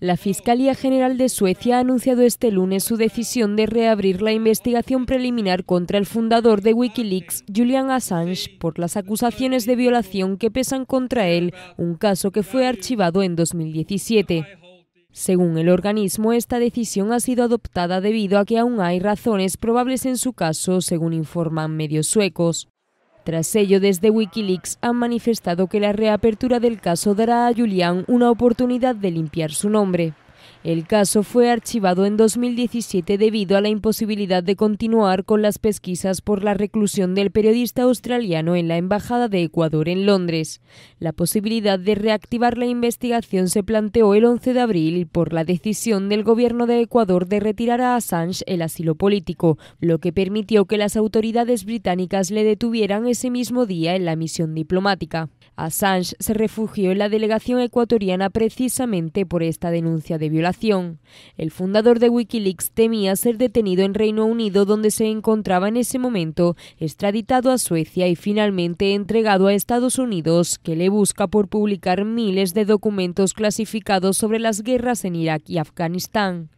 La Fiscalía General de Suecia ha anunciado este lunes su decisión de reabrir la investigación preliminar contra el fundador de Wikileaks, Julian Assange, por las acusaciones de violación que pesan contra él, un caso que fue archivado en 2017. Según el organismo, esta decisión ha sido adoptada debido a que aún hay razones probables en su caso, según informan medios suecos. Tras ello, desde Wikileaks han manifestado que la reapertura del caso dará a Julián una oportunidad de limpiar su nombre. El caso fue archivado en 2017 debido a la imposibilidad de continuar con las pesquisas por la reclusión del periodista australiano en la Embajada de Ecuador en Londres. La posibilidad de reactivar la investigación se planteó el 11 de abril por la decisión del gobierno de Ecuador de retirar a Assange el asilo político, lo que permitió que las autoridades británicas le detuvieran ese mismo día en la misión diplomática. Assange se refugió en la delegación ecuatoriana precisamente por esta denuncia de violación. El fundador de Wikileaks temía ser detenido en Reino Unido, donde se encontraba en ese momento, extraditado a Suecia y finalmente entregado a Estados Unidos, que le busca por publicar miles de documentos clasificados sobre las guerras en Irak y Afganistán.